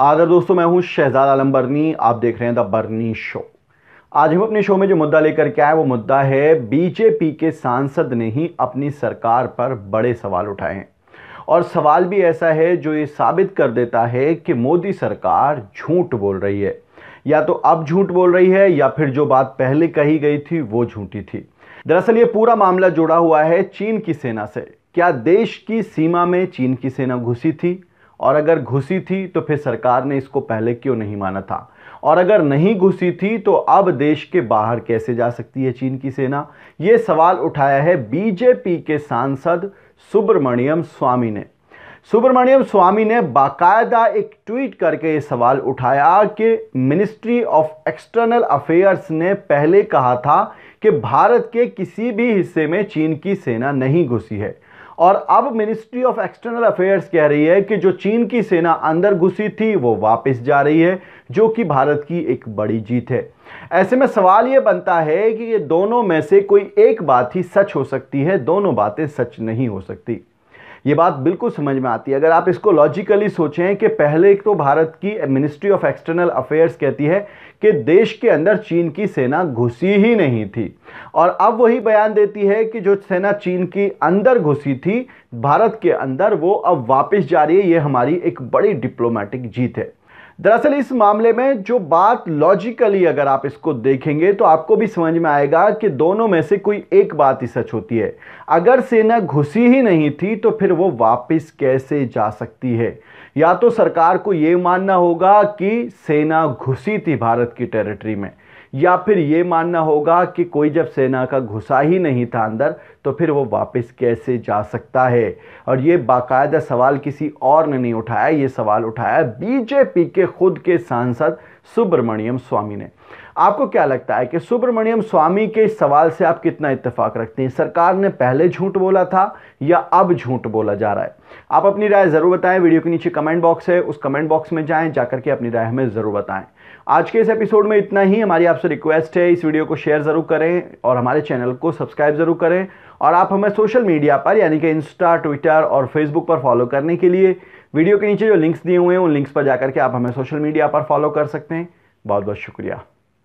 आदर दोस्तों मैं हूं शहजाद आलम बर्नी आप देख रहे हैं द बर्नी शो आज हम अपने शो में जो मुद्दा लेकर के आए वो मुद्दा है बीजेपी के सांसद ने ही अपनी सरकार पर बड़े सवाल उठाए हैं और सवाल भी ऐसा है जो ये साबित कर देता है कि मोदी सरकार झूठ बोल रही है या तो अब झूठ बोल रही है या फिर जो बात पहले कही गई थी वो झूठी थी दरअसल ये पूरा मामला जुड़ा हुआ है चीन की सेना से क्या देश की सीमा में चीन की सेना घुसी थी और अगर घुसी थी तो फिर सरकार ने इसको पहले क्यों नहीं माना था और अगर नहीं घुसी थी तो अब देश के बाहर कैसे जा सकती है चीन की सेना ये सवाल उठाया है बीजेपी के सांसद सुब्रमण्यम स्वामी ने सुब्रमण्यम स्वामी ने बाकायदा एक ट्वीट करके ये सवाल उठाया कि मिनिस्ट्री ऑफ एक्सटर्नल अफेयर्स ने पहले कहा था कि भारत के किसी भी हिस्से में चीन की सेना नहीं घुसी है और अब मिनिस्ट्री ऑफ एक्सटर्नल अफेयर्स कह रही है कि जो चीन की सेना अंदर घुसी थी वो वापस जा रही है जो कि भारत की एक बड़ी जीत है ऐसे में सवाल ये बनता है कि ये दोनों में से कोई एक बात ही सच हो सकती है दोनों बातें सच नहीं हो सकती ये बात बिल्कुल समझ में आती है अगर आप इसको लॉजिकली सोचें कि पहले तो भारत की मिनिस्ट्री ऑफ एक्सटर्नल अफेयर्स कहती है कि देश के अंदर चीन की सेना घुसी ही नहीं थी और अब वही बयान देती है कि जो सेना चीन के अंदर घुसी थी भारत के अंदर वो अब वापस जा रही है ये हमारी एक बड़ी डिप्लोमेटिक जीत है दरअसल इस मामले में जो बात लॉजिकली अगर आप इसको देखेंगे तो आपको भी समझ में आएगा कि दोनों में से कोई एक बात ही सच होती है अगर सेना घुसी ही नहीं थी तो फिर वो वापस कैसे जा सकती है या तो सरकार को ये मानना होगा कि सेना घुसी थी भारत की टेरिटरी में या फिर ये मानना होगा कि कोई जब सेना का घुसा ही नहीं था अंदर तो फिर वो वापस कैसे जा सकता है और ये बाकायदा सवाल किसी और ने नहीं उठाया ये सवाल उठाया बीजेपी के खुद के सांसद सुब्रमण्यम स्वामी ने आपको क्या लगता है कि सुब्रमण्यम स्वामी के इस सवाल से आप कितना इत्तेफाक रखते हैं सरकार ने पहले झूठ बोला था या अब झूठ बोला जा रहा है आप अपनी राय ज़रूर बताएं वीडियो के नीचे कमेंट बॉक्स है उस कमेंट बॉक्स में जाएं जाकर के अपनी राय हमें ज़रूर बताएं आज के इस एपिसोड में इतना ही हमारी आपसे रिक्वेस्ट है इस वीडियो को शेयर ज़रूर करें और हमारे चैनल को सब्सक्राइब ज़रूर करें और आप हमें सोशल मीडिया पर यानी कि इंस्टा ट्विटर और फेसबुक पर फॉलो करने के लिए वीडियो के नीचे जो लिंक्स दिए हुए हैं उन लिंक्स पर जाकर के आप हमें सोशल मीडिया पर फॉलो कर सकते हैं बहुत बहुत शुक्रिया